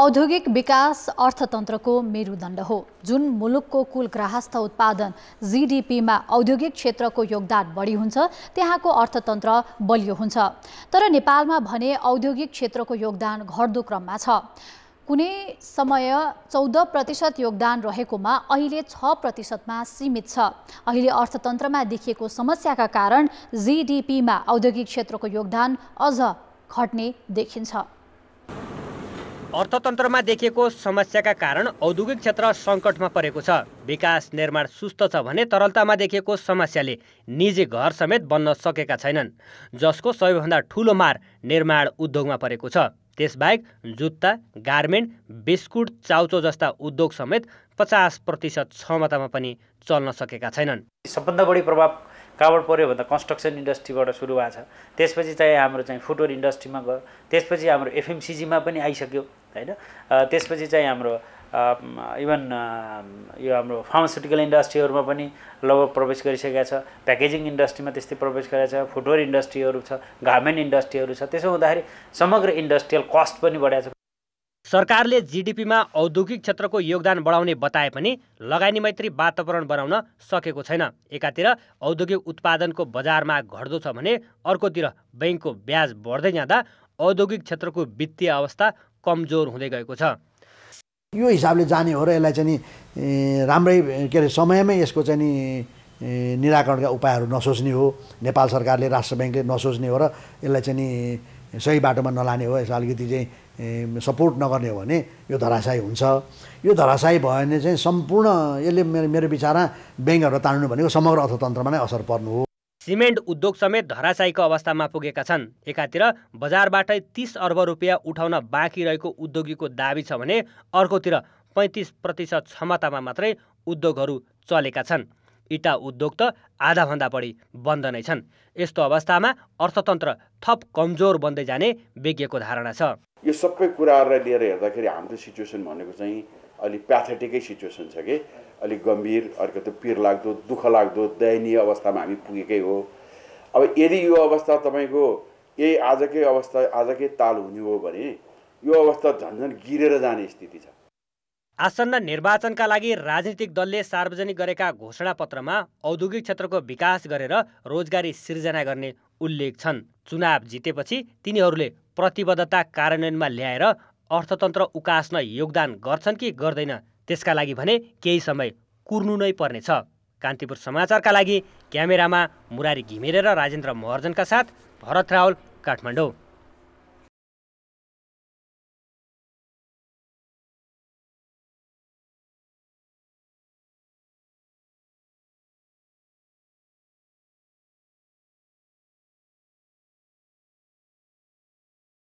औद्योगिक विकास अर्थतन्त्रको मेरुदण्ड हो जुन मुलुकको कुल ग्राहस्थ उत्पादन जिडिपीमा औद्योगिक क्षेत्रको योगदान बढी हुन्छ त्यहाँको अर्थतन्त्र बलियो हुन्छ तर नेपालमा भने औद्योगिक क्षेत्रको योगदान घट्दो क्रममा छ कुनै समय चौध प्रतिशत योगदान रहेकोमा अहिले छ प्रतिशतमा सीमित छ अहिले अर्थतन्त्रमा देखिएको समस्याका कारण जिडिपीमा औद्योगिक क्षेत्रको योगदान अझ घट्ने देखिन्छ अर्थतन्त्रमा देखिएको समस्याका कारण औद्योगिक क्षेत्र सङ्कटमा परेको छ विकास निर्माण सुस्त छ भने तरलतामा देखिएको समस्याले निजी घर समेत बन्न सकेका छैनन् जसको सबैभन्दा ठुलो मार निर्माण उद्योगमा परेको छ त्यसबाहेक जुत्ता गार्मेन्ट बिस्कुट चाउचो जस्ता उद्योग समेत पचास प्रतिशत क्षमतामा पनि चल्न सकेका छैनन् सबभन्दा बढी प्रभाव कहाँबाट पऱ्यो भन्दा कन्स्ट्रक्सन इन्डस्ट्रीबाट सुरु भएको छ त्यसपछि चाहिँ हाम्रो चाहिँ फुटवेयर इन्डस्ट्रीमा गयो त्यसपछि हाम्रो एफएमसिजीमा पनि आइसक्यो होइन त्यसपछि चाहिँ हाम्रो इभन यो हाम्रो फार्मास्युटिकल इन्डस्ट्रीहरूमा पनि लगभग प्रवेश गरिसकेका छ प्याकेजिङ इन्डस्ट्रीमा त्यस्तै प्रवेश गरेको छ फुटवेयर इन्डस्ट्रीहरू छ गार्मेन्ट इन्डस्ट्रीहरू छ त्यसो हुँदाखेरि समग्र इन्डस्ट्रियल कस्ट पनि बढाएको छ सरकारले जिडिपीमा औद्योगिक क्षेत्रको योगदान बढाउने बताए पनि लगानी मैत्री वातावरण बनाउन सकेको छैन एकातिर औद्योगिक उत्पादनको बजारमा घट्दो छ भने अर्कोतिर बैङ्कको ब्याज बढ्दै जाँदा औद्योगिक क्षेत्रको वित्तीय अवस्था कमजोर हुँदै गएको छ यो हिसाबले जाने हो र यसलाई चाहिँ राम्रै के अरे समयमै यसको चाहिँ निराकरणका उपायहरू नसोच्ने हो नेपाल सरकारले राष्ट्र ब्याङ्कले नसोच्ने हो र यसलाई चाहिँ नि सही बाटोमा नलाने हो यसलाई अलिकति चाहिँ सपोर्ट नगर्ने हो भने यो धराशयी हुन्छ यो धराशयी भयो भने चाहिँ सम्पूर्ण यसले मेरो मेरो विचारमा ब्याङ्कहरू तान्नु भनेको समग्र अर्थतन्त्रमा नै असर पर्नु हो सिमेन्ट उद्योग समेत धराशायीको अवस्थामा पुगेका छन् एकातिर बजारबाटै तिस अर्ब रुपियाँ उठाउन बाँकी रहेको उद्योगीको दावी छ भने अर्कोतिर पैँतिस प्रतिशत क्षमतामा मात्रै उद्योगहरू चलेका छन् इटा उद्योग त आधाभन्दा बढी बन्द नै छन् यस्तो अवस्थामा अर्थतन्त्र थप कमजोर बन्दै जाने विज्ञको धारणा छ यो सबै कुराहरूलाई लिएर हेर्दाखेरि हाम्रो सिचुएसन भनेको चाहिँ अलिक प्याथेटिकै सिचुएसन छ कि अलिक गम्भीर अर्को अलिकति पिर लाग्दो दुःख लाग्दो दयनीय अवस्थामा हामी पुगेकै हो अब यदि यो अवस्था तपाईँको यही आजकै अवस्था आजकै ताल हुने हो भने यो अवस्था झन् गिरेर जाने स्थिति छ आसन्न निर्वाचनका लागि राजनीतिक दलले सार्वजनिक गरेका घोषणापत्रमा औद्योगिक क्षेत्रको विकास गरेर रोजगारी सिर्जना गर्ने उल्लेख छन् चुनाव जितेपछि तिनीहरूले प्रतिबद्धता कार्यान्वयनमा ल्याएर अर्थतन्त्र उकास्न योगदान गर्छन् कि गर्दैन त्यसका लागि भने केही समय कुर्नु नै पर्नेछ कान्तिपुर समाचारका लागि क्यामेरामा मुरारी घिमिरेर राजेन्द्र महर्जनका साथ भरत रावल काठमाडौँ